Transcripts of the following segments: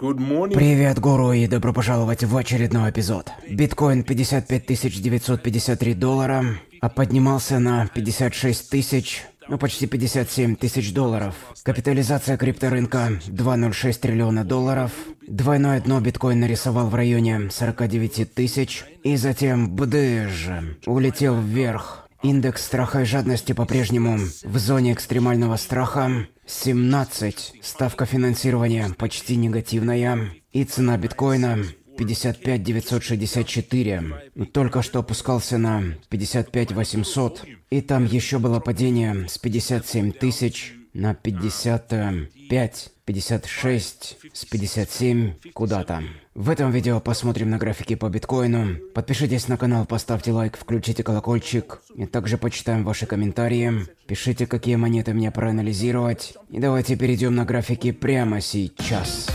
Привет, гуру, и добро пожаловать в очередной эпизод. Биткоин 55 953 доллара, а поднимался на 56 тысяч, ну почти 57 тысяч долларов. Капитализация крипторынка 2,06 триллиона долларов. Двойное дно биткоин нарисовал в районе 49 тысяч. И затем бдыж улетел вверх Индекс страха и жадности по-прежнему в зоне экстремального страха. 17. Ставка финансирования почти негативная. И цена биткоина 55 964. Только что опускался на 55 800. И там еще было падение с 57 тысяч на 55 56, с 57 куда-то. В этом видео посмотрим на графики по биткоину. Подпишитесь на канал, поставьте лайк, включите колокольчик. И также почитаем ваши комментарии. Пишите, какие монеты мне проанализировать. И давайте перейдем на графики прямо сейчас.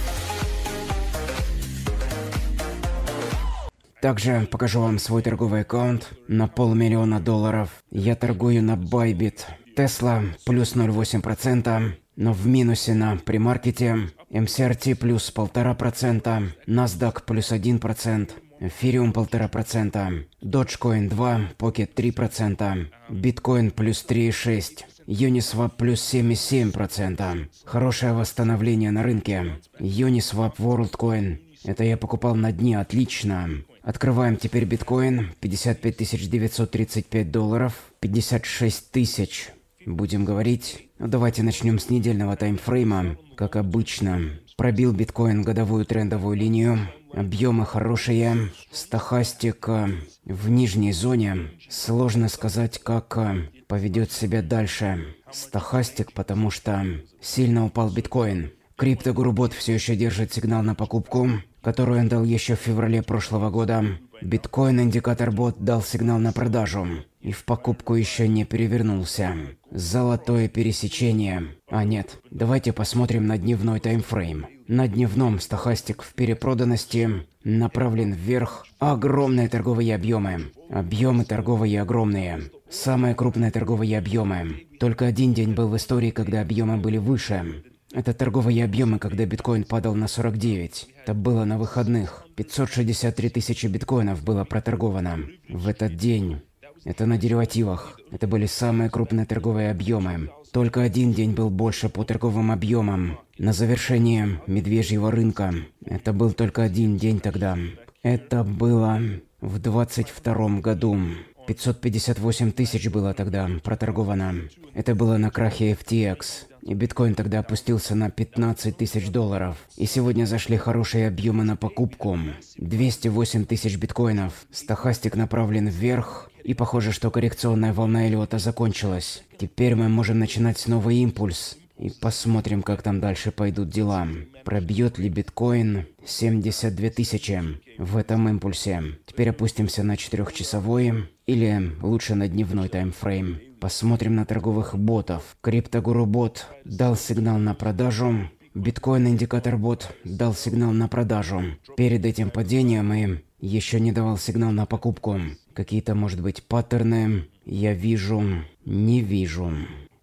Также покажу вам свой торговый аккаунт на полмиллиона долларов. Я торгую на Bybit. Tesla плюс 0,8%. Но в минусе на премаркете MCRT плюс полтора процента, NASDAQ плюс один 1%, Эфириум 1,5%, Dogecoin 2, Pocket 3%, Bitcoin плюс 3,6%, Uniswap плюс 7,7%. Хорошее восстановление на рынке. Uniswap WorldCoin. Это я покупал на дне, отлично. Открываем теперь биткоин. 55 935 долларов. 56 тысяч. Будем говорить. Давайте начнем с недельного таймфрейма, как обычно. Пробил биткоин годовую трендовую линию. Объемы хорошие. Стахастика в нижней зоне. Сложно сказать, как э, поведет себя дальше. Стахастик, потому что сильно упал биткоин. Криптогурубот все еще держит сигнал на покупку, которую он дал еще в феврале прошлого года. Биткоин индикатор бот дал сигнал на продажу и в покупку еще не перевернулся. Золотое пересечение. А нет, давайте посмотрим на дневной таймфрейм. На дневном стахастик в перепроданности направлен вверх. Огромные торговые объемы. Объемы торговые огромные. Самые крупные торговые объемы. Только один день был в истории, когда объемы были выше. Это торговые объемы, когда биткоин падал на 49. Это было на выходных. 563 тысячи биткоинов было проторговано в этот день. Это на деривативах. Это были самые крупные торговые объемы. Только один день был больше по торговым объемам. На завершение медвежьего рынка. Это был только один день тогда. Это было в 22 году. 558 тысяч было тогда проторговано. Это было на крахе FTX. И биткоин тогда опустился на 15 тысяч долларов. И сегодня зашли хорошие объемы на покупку. 208 тысяч биткоинов. Стохастик направлен вверх. И похоже, что коррекционная волна Эллиота закончилась. Теперь мы можем начинать новый импульс. И посмотрим, как там дальше пойдут дела. Пробьет ли биткоин 72 тысячи в этом импульсе. Теперь опустимся на 4-часовой или лучше на дневной таймфрейм. Посмотрим на торговых ботов. Криптогуру-бот дал сигнал на продажу. Биткоин-индикатор-бот дал сигнал на продажу. Перед этим падением и еще не давал сигнал на покупку. Какие-то, может быть, паттерны. Я вижу, не вижу.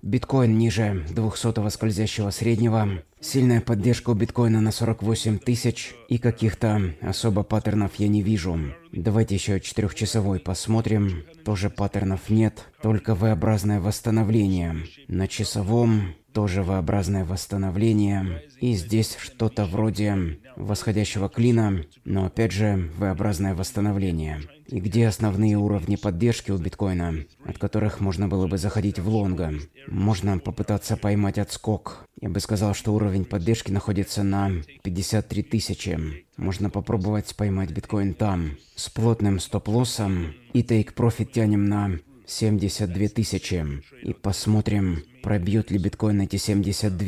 Биткоин ниже 200 скользящего среднего. Сильная поддержка у биткоина на 48 тысяч. И каких-то особо паттернов я не вижу. Давайте еще четырехчасовой посмотрим. Тоже паттернов нет. Только V-образное восстановление. На часовом тоже V-образное восстановление. И здесь что-то вроде восходящего клина. Но опять же V-образное восстановление. И где основные уровни поддержки у биткоина, от которых можно было бы заходить в лонга? Можно попытаться поймать отскок. Я бы сказал, что уровень поддержки находится на 53 тысячи. Можно попробовать поймать биткоин там. С плотным стоп-лоссом и тейк-профит тянем на 72 тысячи. И посмотрим, пробьет ли биткоин эти 72.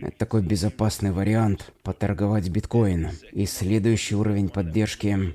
Это такой безопасный вариант поторговать биткоин. И следующий уровень поддержки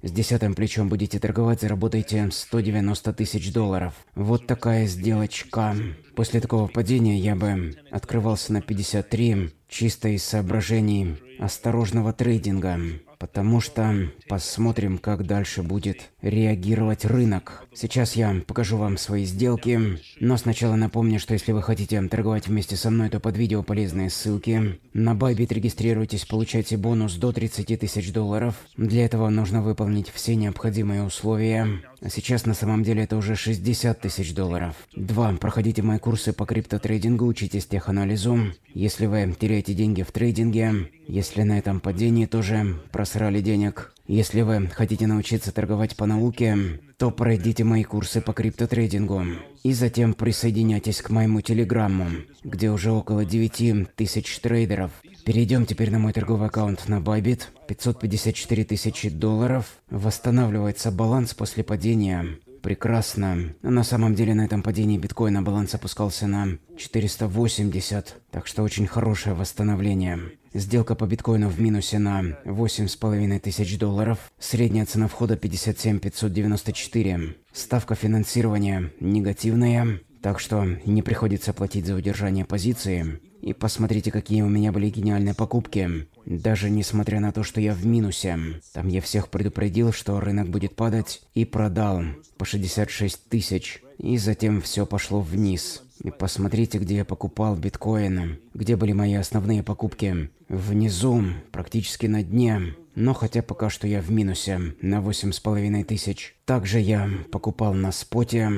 С десятым плечом будете торговать, заработаете 190 тысяч долларов. Вот такая сделочка. После такого падения я бы открывался на 53 чисто из соображений осторожного трейдинга. Потому что посмотрим, как дальше будет реагировать рынок. Сейчас я покажу вам свои сделки, но сначала напомню, что если вы хотите торговать вместе со мной, то под видео полезные ссылки. На Bybit регистрируйтесь, получайте бонус до 30 тысяч долларов. Для этого нужно выполнить все необходимые условия. А сейчас на самом деле это уже 60 тысяч долларов. Два. Проходите мои курсы по криптотрейдингу, учитесь теханализу. Если вы теряете деньги в трейдинге, если на этом падении тоже просрали денег, если вы хотите научиться торговать по науке, то пройдите мои курсы по криптотрейдингу. И затем присоединяйтесь к моему телеграмму, где уже около 9 тысяч трейдеров. Перейдем теперь на мой торговый аккаунт на Bybit. 554 тысячи долларов. Восстанавливается баланс после падения. Прекрасно. На самом деле на этом падении биткоина баланс опускался на 480, так что очень хорошее восстановление. Сделка по биткоину в минусе на 8,5 тысяч долларов. Средняя цена входа 57 594. Ставка финансирования негативная, так что не приходится платить за удержание позиции. И посмотрите, какие у меня были гениальные покупки. Даже несмотря на то, что я в минусе. Там я всех предупредил, что рынок будет падать, и продал по 66 тысяч. И затем все пошло вниз. Посмотрите, где я покупал биткоины, где были мои основные покупки. Внизу, практически на дне. Но хотя пока что я в минусе на восемь с половиной тысяч. Также я покупал на споте.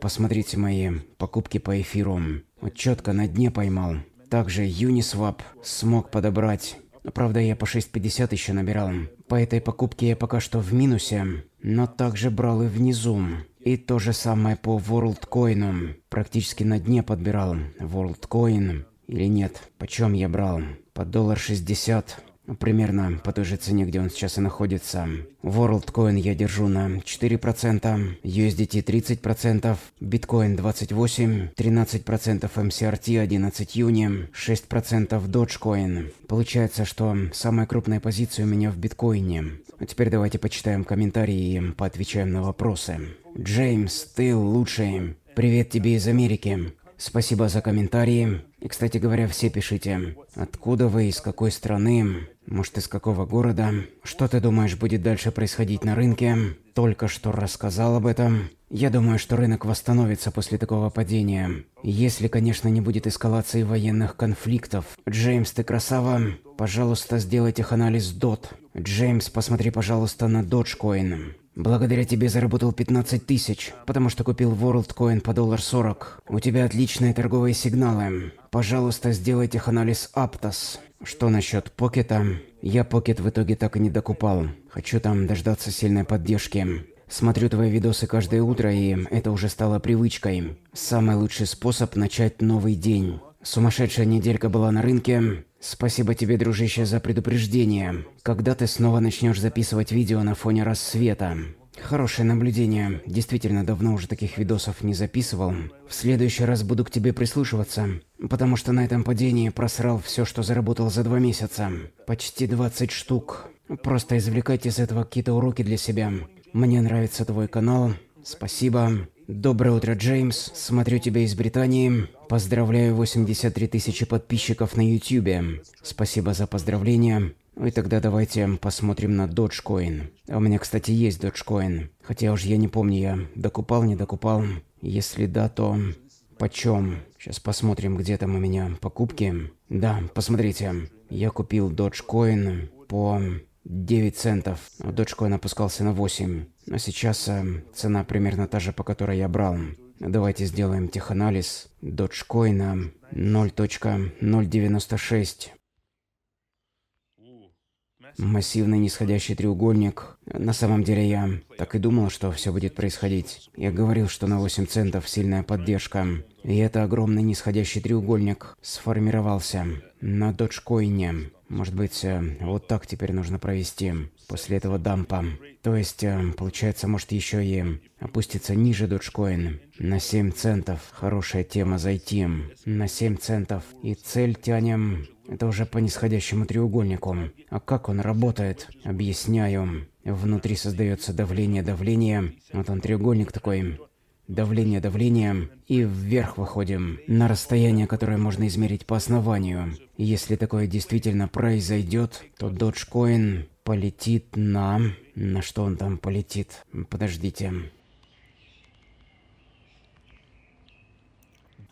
Посмотрите мои покупки по эфиру. Четко на дне поймал. Также Uniswap смог подобрать. Правда, я по 6,50 еще набирал. По этой покупке я пока что в минусе, но также брал и внизу. И то же самое по WorldCoin. Практически на дне подбирал WorldCoin. Или нет, почем я брал? По доллар 60. Ну, примерно по той же цене, где он сейчас и находится. WorldCoin я держу на 4%, USDT 30%, Bitcoin 28%, 13% MCRT 11 июня, 6% Dogecoin. Получается, что самая крупная позиция у меня в биткоине. А теперь давайте почитаем комментарии и поотвечаем на вопросы. Джеймс, ты лучший. Привет тебе из Америки. Спасибо за комментарии. И, кстати говоря, все пишите, откуда вы, из какой страны, может, из какого города, что ты думаешь будет дальше происходить на рынке, только что рассказал об этом. Я думаю, что рынок восстановится после такого падения. Если, конечно, не будет эскалации военных конфликтов. Джеймс, ты красава. Пожалуйста, сделайте их анализ DOT. Джеймс, посмотри, пожалуйста, на Dogecoin. Благодаря тебе заработал 15 тысяч, потому что купил WorldCoin по доллар 40. У тебя отличные торговые сигналы. Пожалуйста, сделай теханализ Аптос. Что насчет Покета? Я Покет в итоге так и не докупал. Хочу там дождаться сильной поддержки. Смотрю твои видосы каждое утро, и это уже стало привычкой. Самый лучший способ начать новый день. Сумасшедшая неделька была на рынке, Спасибо тебе, дружище, за предупреждение. Когда ты снова начнешь записывать видео на фоне рассвета? Хорошее наблюдение. Действительно, давно уже таких видосов не записывал. В следующий раз буду к тебе прислушиваться, потому что на этом падении просрал все, что заработал за два месяца. Почти 20 штук. Просто извлекайте из этого какие-то уроки для себя. Мне нравится твой канал. Спасибо. Доброе утро, Джеймс. Смотрю тебя из Британии. Поздравляю 83 тысячи подписчиков на YouTube. Спасибо за поздравления. Ну и тогда давайте посмотрим на Dogecoin. А у меня, кстати, есть Dogecoin. Хотя уж я не помню, я докупал, не докупал. Если да, то почем? Сейчас посмотрим, где там у меня покупки. Да, посмотрите. Я купил Dogecoin по 9 центов. Dogecoin опускался на 8. Но сейчас э, цена примерно та же, по которой я брал. Давайте сделаем теханализ доджкоина эм, 0.096. Массивный нисходящий треугольник. На самом деле я так и думал, что все будет происходить. Я говорил, что на 8 центов сильная поддержка. И это огромный нисходящий треугольник сформировался на доджкоине. Может быть, э, вот так теперь нужно провести после этого дампа. То есть, э, получается, может еще и опуститься ниже доджкоин. На 7 центов. Хорошая тема зайти. На 7 центов. И цель тянем. Это уже по нисходящему треугольнику. А как он работает? Объясняю. Внутри создается давление, давление. Вот он треугольник такой давление, давлением и вверх выходим, на расстояние, которое можно измерить по основанию. Если такое действительно произойдет, то Dogecoin полетит на... На что он там полетит? Подождите.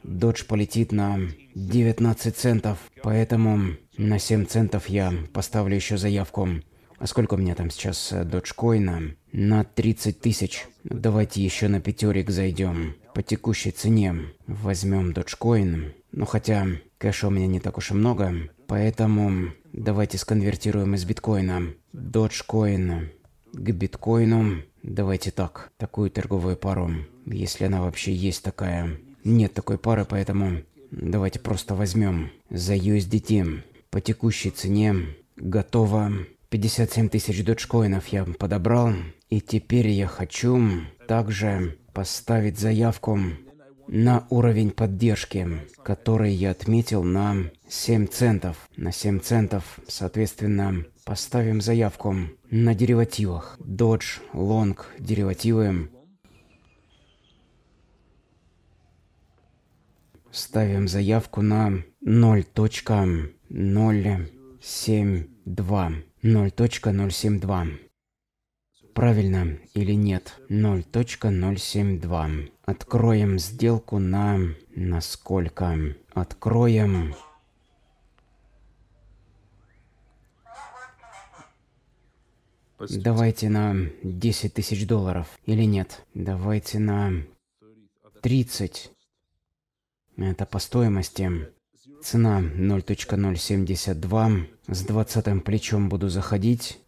Додж полетит на 19 центов, поэтому на 7 центов я поставлю еще заявку. А сколько у меня там сейчас э, доджкоина? На 30 тысяч. Ну, давайте еще на пятерик зайдем. По текущей цене возьмем доджкоин. Ну хотя кэша у меня не так уж и много. Поэтому давайте сконвертируем из биткоина. Доджкоин к биткоину. Давайте так, такую торговую пару, если она вообще есть такая. Нет такой пары, поэтому давайте просто возьмем за USDT по текущей цене готово 57 тысяч доджкоинов я подобрал, и теперь я хочу также поставить заявку на уровень поддержки, который я отметил на 7 центов. На 7 центов, соответственно, поставим заявку на деривативах. Dodge, лонг деривативы. Ставим заявку на 0.072. 0.072. Правильно или нет? 0.072. Откроем сделку на... на сколько? Откроем... Давайте на 10 тысяч долларов. Или нет? Давайте на 30. Это по стоимости. Цена 0.072. С 20 плечом буду заходить.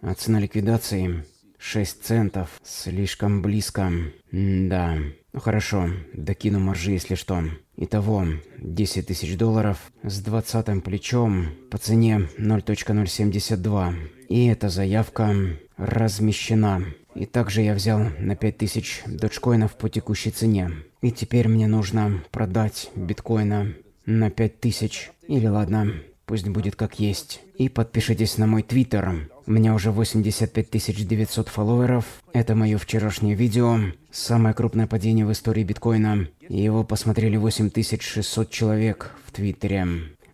А цена ликвидации 6 центов. Слишком близко. М да. Ну хорошо, докину маржи, если что. Итого 10 тысяч долларов с 20 плечом по цене 0.072. И эта заявка размещена. И также я взял на 5000 доджкоинов по текущей цене. И теперь мне нужно продать биткоина на 5000. Или ладно, пусть будет как есть. И подпишитесь на мой твиттер. У меня уже 85 900 фолловеров. Это мое вчерашнее видео. Самое крупное падение в истории биткоина. Его посмотрели 8600 человек в твиттере.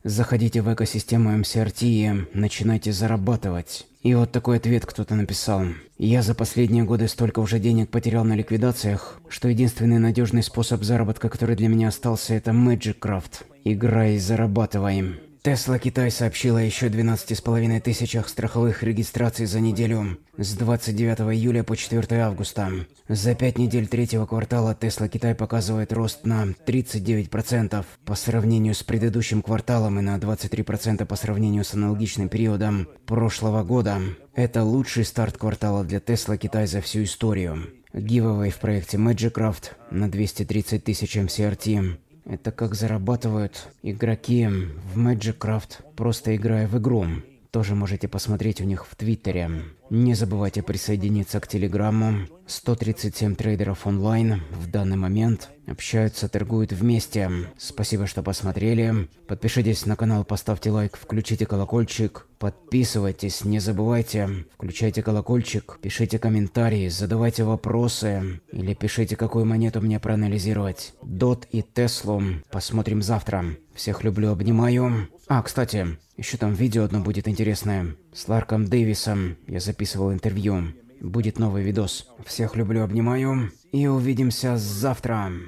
Заходите в экосистему МСРТ и начинайте зарабатывать. И вот такой ответ кто-то написал. Я за последние годы столько уже денег потерял на ликвидациях, что единственный надежный способ заработка, который для меня остался, это Magic Craft. Играй и зарабатываем. Тесла Китай сообщила еще о с половиной тысячах страховых регистраций за неделю с 29 июля по 4 августа. За пять недель третьего квартала Тесла Китай показывает рост на 39% по сравнению с предыдущим кварталом и на 23% по сравнению с аналогичным периодом прошлого года. Это лучший старт квартала для Тесла Китай за всю историю. Гивовой в проекте Magicraft на 230 тысяч MCRT это как зарабатывают игроки в Magic Craft, просто играя в игру. Тоже можете посмотреть у них в Твиттере. Не забывайте присоединиться к Телеграмму. 137 трейдеров онлайн в данный момент общаются, торгуют вместе. Спасибо, что посмотрели. Подпишитесь на канал, поставьте лайк, включите колокольчик. Подписывайтесь, не забывайте. Включайте колокольчик, пишите комментарии, задавайте вопросы. Или пишите, какую монету мне проанализировать. Дот и Теслу посмотрим завтра. Всех люблю, обнимаю. А, кстати, еще там видео одно будет интересное. С Ларком Дэвисом я записывал интервью. Будет новый видос. Всех люблю, обнимаю. И увидимся завтра.